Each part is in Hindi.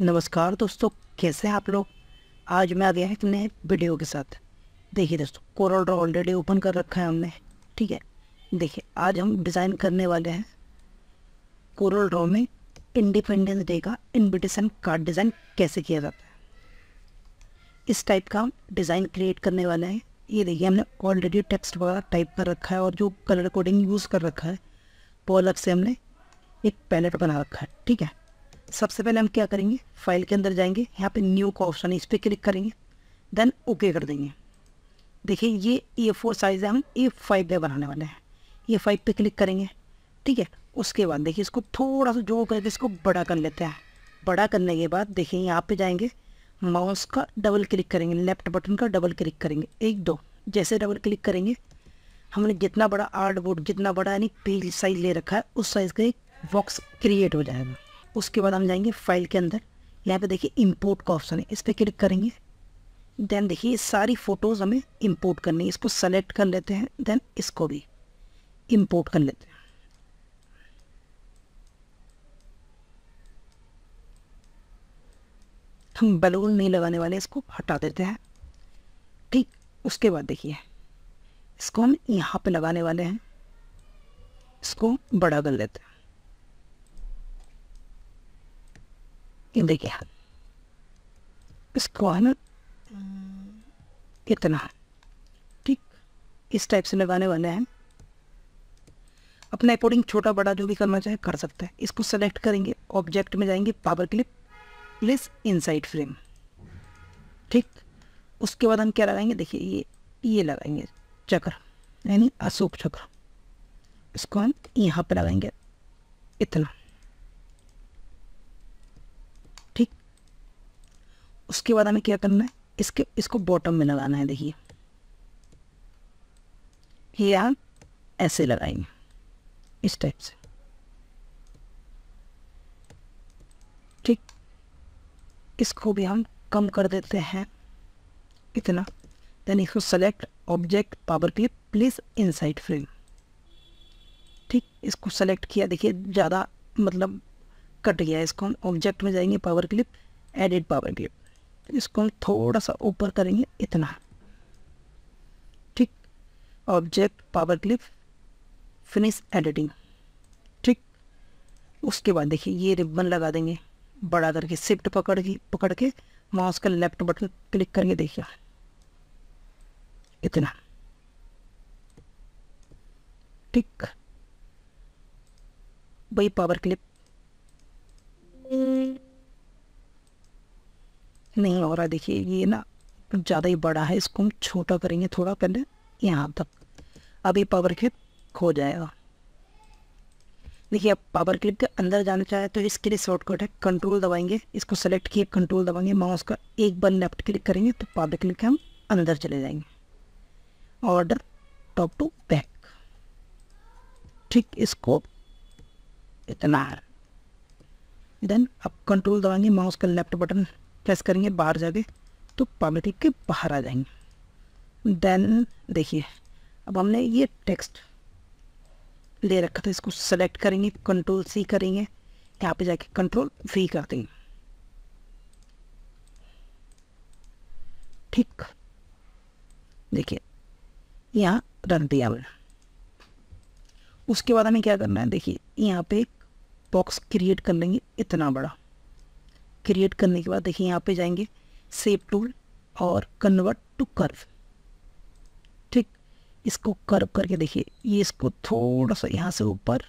नमस्कार दोस्तों कैसे हैं आप लोग आज मैं आ गया है एक नए वीडियो के साथ देखिए दोस्तों कोरल ड्रॉ ऑलरेडी ओपन कर रखा है हमने ठीक है देखिए आज हम डिज़ाइन करने वाले हैं कोरल ड्रॉ में इंडिपेंडेंस डे का इनविटेशन कार्ड डिज़ाइन कैसे किया जाता है इस टाइप का हम डिज़ाइन क्रिएट करने वाले हैं ये देखिए हमने ऑलरेडी टेक्स्ट वगैरह टाइप कर रखा है और जो कलर कोडिंग यूज़ कर रखा है वो अलग से हमने एक पैलेट बना रखा है ठीक है सबसे पहले हम क्या करेंगे फाइल के अंदर जाएंगे यहाँ पे न्यू का ऑप्शन है इस पर क्लिक करेंगे देन ओके okay कर देंगे देखिए ये ए फोर साइज़ है हम ए फाइव पे बनाने वाले हैं ए फाइव पे क्लिक करेंगे ठीक है उसके बाद देखिए इसको थोड़ा सा जो करके इसको बड़ा कर लेते हैं बड़ा करने के बाद देखिए यहाँ पे जाएंगे माउस का डबल क्लिक करेंगे लेफ्ट बटन का डबल क्लिक करेंगे एक दो जैसे डबल क्लिक करेंगे हमने जितना बड़ा आर्ट बोर्ड जितना बड़ा यानी पेज साइज़ ले रखा है उस साइज़ का एक बॉक्स क्रिएट हो जाएगा उसके बाद हम जाएंगे फाइल के अंदर यहाँ पे देखिए इंपोर्ट का ऑप्शन है इस पर क्लिक करेंगे देन देखिए सारी फ़ोटोज़ हमें इंपोर्ट करनी है इसको सेलेक्ट कर लेते हैं देन इसको भी इंपोर्ट कर लेते हैं हम बलून नहीं लगाने वाले इसको हटा देते हैं ठीक उसके बाद देखिए इसको हम यहाँ पे लगाने वाले हैं इसको बड़ा कर लेते हैं देखिए इसको है ना इतना ठीक इस टाइप से लगाने वाले हैं अपने अकॉर्डिंग छोटा बड़ा जो भी करना चाहे कर सकते हैं इसको सेलेक्ट करेंगे ऑब्जेक्ट में जाएंगे power clip place inside frame ठीक उसके बाद हम क्या लगाएंगे देखिए ये ये लगाएंगे चक्र यानी अशोक चक्र इसको हम यहाँ पर लगाएंगे इतना उसके बाद हमें क्या करना है इसके इसको बॉटम में लगाना है देखिए ये आप ऐसे लगाएंगे इस टाइप से ठीक इसको भी हम कम कर देते हैं इतना देन इसको select object power clip please inside frame ठीक इसको सेलेक्ट किया देखिए ज़्यादा मतलब कट गया इसको हम ऑब्जेक्ट में जाएंगे power clip edit power clip इसको हम थोड़ा सा ऊपर करेंगे इतना ठीक object power clip finish editing ठीक उसके बाद देखिए ये रिबन लगा देंगे बड़ा करके सिफ्ट पकड़ के पकड़ के माउस का लेफ्ट बटन क्लिक करके देखिए इतना ठीक वही पावर क्लिप नहीं हो रहा देखिए ये ना ज़्यादा ही बड़ा है इसको हम छोटा करेंगे थोड़ा पहले यहाँ तक अभी पावर क्लिप खो जाएगा देखिए अब पावर क्लिप के अंदर जाना चाहे तो इसके लिए शॉर्टकट है कंट्रोल दबाएंगे इसको सेलेक्ट किए कंट्रोल दबाएंगे माउस का एक बार लेफ्ट क्लिक करेंगे तो पावर क्लिक के हम अंदर चले जाएंगे ऑर्डर टॉप टू बैक ठीक इसको इतना देन अब कंट्रोल दबाएंगे माउस का लेफ्ट बटन प्रेस करेंगे बाहर जाके तो पॉलिटिक के बाहर आ जाएंगे देन देखिए अब हमने ये टेक्स्ट ले रखा था इसको सेलेक्ट करेंगे कंट्रोल सी करेंगे यहाँ पे जाके कंट्रोल वी कर देंगे ठीक देखिए यहाँ रन दिया हमने उसके बाद हमें क्या करना है देखिए यहाँ पे एक बॉक्स क्रिएट कर लेंगे इतना बड़ा क्रिएट करने के बाद देखिए यहाँ पे जाएंगे सेप टूल और कन्वर्ट टू कर्व ठीक इसको कर्व करके देखिए ये इसको थोड़ा सा यहाँ से ऊपर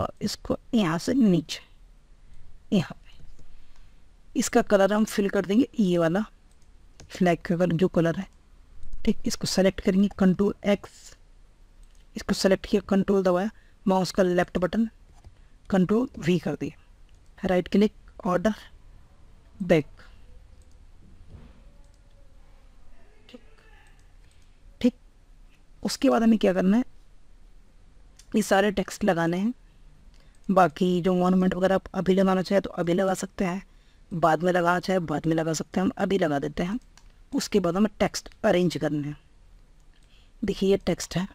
और इसको यहाँ से नीचे यहाँ पे इसका कलर हम फिल कर देंगे ये वाला फ्लैग का कलर जो कलर है ठीक इसको सेलेक्ट करेंगे कंट्रोल एक्स इसको सेलेक्ट किया कंट्रोल दबाया माउस का लेफ्ट बटन कंट्रोल वी कर दिया राइट क्लिक ऑर्डर बैक ठीक ठीक उसके बाद हमें क्या करना है ये सारे टेक्स्ट लगाने हैं बाकी जो मॉन्यूमेंट वगैरह आप अभी लगाना चाहे तो अभी लगा सकते हैं बाद में लगाना चाहे बाद में लगा सकते हैं हम अभी लगा देते हैं उसके बाद हमें टेक्स्ट अरेंज करने हैं देखिए ये टेक्स्ट है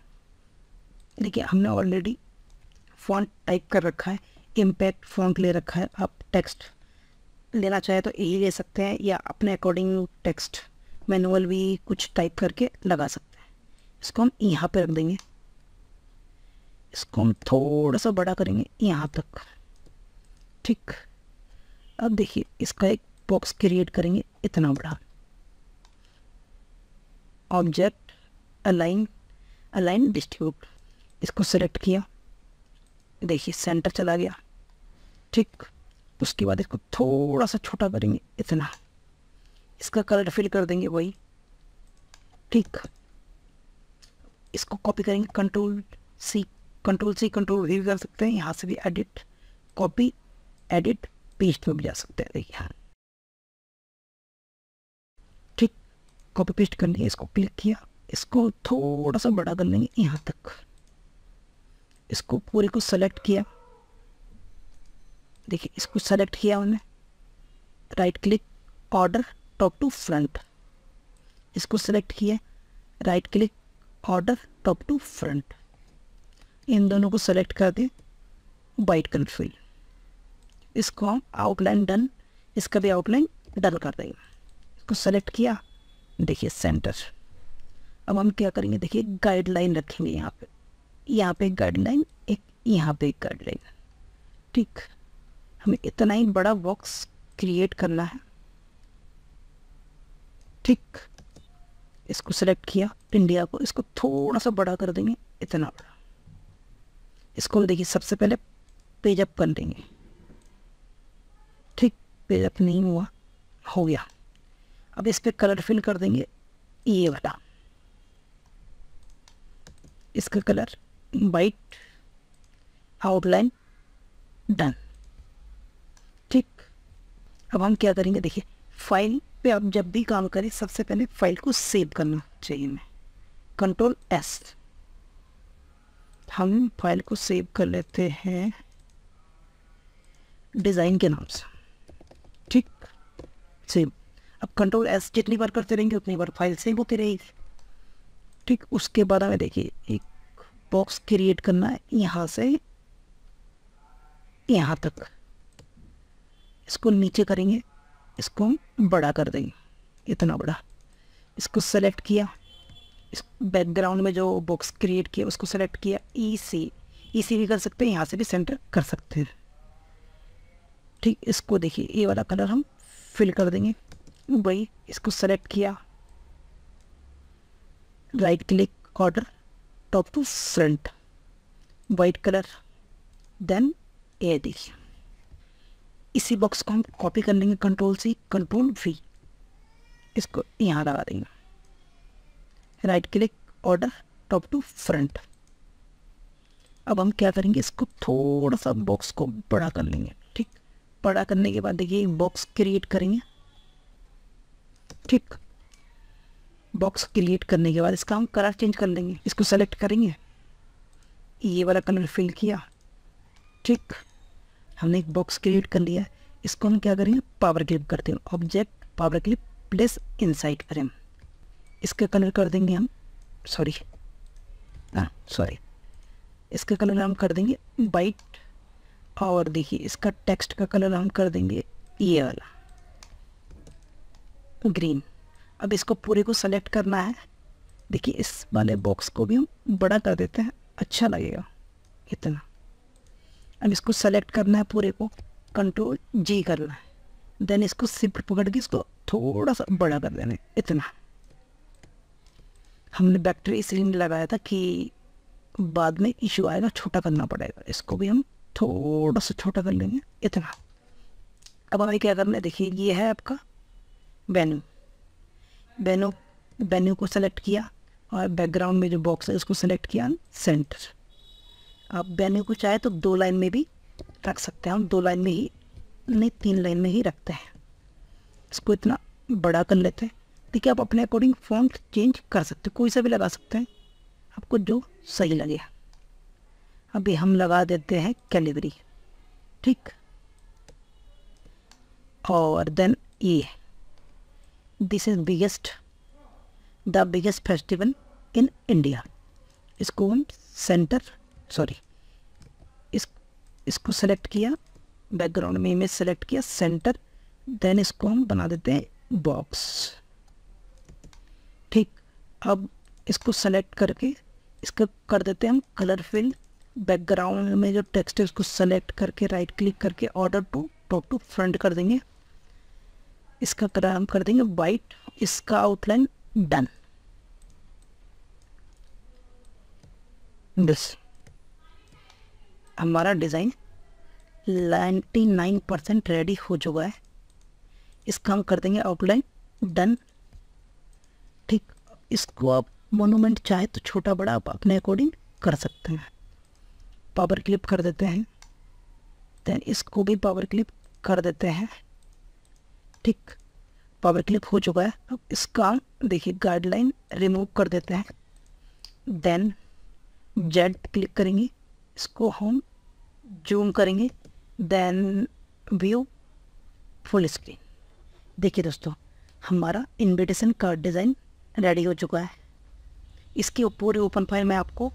देखिए हमने ऑलरेडी फ़ॉन्ट टाइप कर रखा है इम्पैक्ट फ़ॉन्ट ले रखा है आप टेक्स्ट लेना चाहे तो यही ले सकते हैं या अपने अकॉर्डिंग टेक्स्ट मैनुअल भी कुछ टाइप करके लगा सकते हैं इसको हम यहाँ पर रख देंगे इसको हम थोड़ा सा बड़ा करेंगे यहाँ तक ठीक अब देखिए इसका एक बॉक्स क्रिएट करेंगे इतना बड़ा ऑब्जेक्ट अलाइन अलाइन डिस्ट्रीब्यूट इसको सेलेक्ट किया देखिए सेंटर चला गया ठीक उसके बाद इसको थोड़ा सा छोटा करेंगे इतना इसका कलर फिल कर देंगे वही ठीक इसको कॉपी करेंगे control C control C control V कर सकते हैं यहाँ से भी एडिट कॉपी एडिट पेस्ट में भी जा सकते हैं देखिए हाँ। ठीक कॉपी पेस्ट करने है इसको क्लिक किया इसको थोड़ा सा बड़ा कर लेंगे यहाँ तक इसको पूरे को सेलेक्ट किया देखिए इसको सेलेक्ट किया हमने right click order top to front इसको सेलेक्ट किया right click order top to front इन दोनों को सेलेक्ट कर दें वाइट कलर फिल इसको हम आउटलाइन डन इसका भी आउटलाइन डन कर देंगे इसको सेलेक्ट किया देखिए सेंटर अब हम क्या करेंगे देखिए गाइडलाइन रखेंगे यहाँ पे यहाँ पे गाइडलाइन एक यहाँ पे गाइडलाइन ठीक हमें इतना ही बड़ा बॉक्स क्रिएट करना है ठीक इसको सेलेक्ट किया इंडिया को इसको थोड़ा सा बड़ा कर देंगे इतना बड़ा इसको देखिए सबसे पहले पेज अप कर देंगे ठीक पेज अप नहीं हुआ हो गया अब इस पर कलर फिल कर देंगे ये वाला इसका कलर वाइट आउटलाइन डन अब हम क्या करेंगे देखिए फाइल पे आप जब भी काम करें सबसे पहले फाइल को सेव करना चाहिए हमें कंट्रोल एस हम फाइल को सेव कर लेते हैं डिज़ाइन के नाम से ठीक सेव अब कंट्रोल एस जितनी बार करते रहेंगे उतनी बार फाइल सेव होती रहेगी ठीक उसके बाद हमें देखिए एक बॉक्स क्रिएट करना है यहाँ से यहाँ तक इसको नीचे करेंगे इसको बड़ा कर देंगे इतना बड़ा इसको सेलेक्ट किया इस बैकग्राउंड में जो बॉक्स क्रिएट किया उसको सेलेक्ट किया ई सी ई सी भी कर सकते हैं यहाँ से भी सेंटर कर सकते हैं ठीक इसको देखिए ये वाला कलर हम फिल कर देंगे वही इसको सेलेक्ट किया right click order top to front white colour then ए देखिए इसी बॉक्स को हम कॉपी कर लेंगे कंट्रोल सी कंट्रोल वी इसको यहाँ लगा देंगे right click order top to front अब हम क्या करेंगे इसको थोड़ा सा बॉक्स को बड़ा कर लेंगे ठीक बड़ा करने के बाद देखिए बॉक्स क्रिएट करेंगे ठीक बॉक्स क्रिएट करने के बाद इसका हम कलर चेंज कर लेंगे इसको सेलेक्ट करेंगे ये वाला कलर फिल किया ठीक हमने एक बॉक्स क्रिएट कर लिया है इसको हम क्या करेंगे पावर क्लिप करते हैं object power clip place inside frame इसका कलर कर देंगे हम सॉरी हाँ सॉरी इसका कलर हम कर देंगे वाइट और देखिए इसका टेक्स्ट का कलर हम कर देंगे ये वाला ग्रीन अब इसको पूरे को सेलेक्ट करना है देखिए इस वाले बॉक्स को भी हम बड़ा कर देते हैं अच्छा लगेगा इतना अब इसको सेलेक्ट करना है पूरे को कंट्रोल जी करना है देन इसको सिप पकड़ के इसको थोड़ा सा बड़ा कर देना है इतना हमने बैक्टीरिया इसलिए लगाया था कि बाद में इशू आएगा छोटा करना पड़ेगा इसको भी हम थोड़ा सा छोटा कर लेंगे इतना अब हमें क्या करना है देखिए ये है आपका वेन्यू वेन्यू वेन्यू को सेलेक्ट किया और बैकग्राउंड में जो बॉक्स है उसको सेलेक्ट किया सेंटर आप बैनर को चाहे तो दो लाइन में भी रख सकते हैं हम दो लाइन में ही नहीं तीन लाइन में ही रखते हैं इसको इतना बड़ा कर लेते हैं देखिए आप अपने अकॉर्डिंग फोन चेंज कर सकते हैं कोई सा भी लगा सकते हैं आपको जो सही लगे अभी हम लगा देते हैं कैलिवरी ठीक और देन ये this is biggest the biggest festival in India इसको हम सेंटर सॉरी इस इसको सेलेक्ट किया बैकग्राउंड में इमेज सेलेक्ट किया सेंटर देन इसको हम बना देते हैं बॉक्स ठीक अब इसको सेलेक्ट करके इसका कर देते हैं हम कलर फिल बैकग्राउंड में जो टेक्स्ट है उसको सेलेक्ट करके राइट क्लिक करके order to top to front कर देंगे इसका कलर हम कर देंगे वाइट इसका आउटलाइन डन दिस हमारा डिज़ाइन 99 परसेंट रेडी हो चुका है इसका हम कर देंगे आउटलाइन डन ठीक इसको आप मोनूमेंट चाहे तो छोटा बड़ा आप अपने अकॉर्डिंग कर सकते हैं पावर क्लिप कर देते हैं देन इसको भी पावर क्लिप कर देते हैं ठीक पावर क्लिप हो चुका है अब इसका देखिए गाइडलाइन रिमूव कर देते हैं देन जेड क्लिक करेंगे इसको हम जूम करेंगे देन व्यू फुल स्क्रीन देखिए दोस्तों हमारा इन्विटेशन कार्ड डिज़ाइन रेडी हो चुका है इसके पूरे ओपन फाइल मैं आपको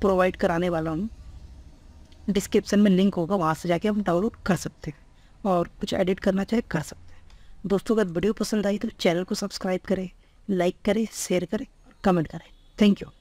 प्रोवाइड कराने वाला हूँ डिस्क्रिप्शन में लिंक होगा वहाँ से जाके हम डाउनलोड कर सकते हैं और कुछ एडिट करना चाहे कर सकते हैं दोस्तों अगर वीडियो पसंद आई तो चैनल को सब्सक्राइब करें लाइक करें शेयर करें कमेंट करें थैंक यू